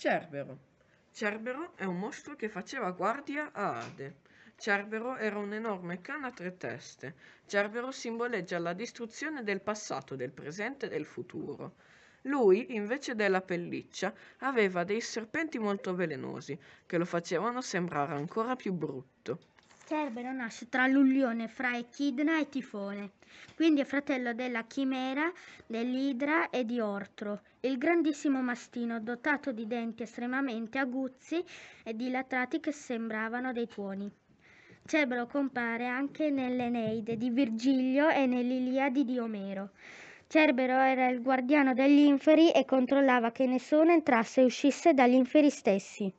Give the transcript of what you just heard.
Cerbero. Cerbero è un mostro che faceva guardia a Ade. Cerbero era un enorme cane a tre teste. Cerbero simboleggia la distruzione del passato, del presente e del futuro. Lui, invece della pelliccia, aveva dei serpenti molto velenosi, che lo facevano sembrare ancora più brutto. Cerbero nasce tra l'unione fra Echidna e Tifone, quindi è fratello della Chimera, dell'Idra e di Ortro, il grandissimo mastino dotato di denti estremamente aguzzi e dilatati che sembravano dei tuoni. Cerbero compare anche nell'Eneide di Virgilio e nell'Iliadi di Omero. Cerbero era il guardiano degli inferi e controllava che nessuno entrasse e uscisse dagli inferi stessi.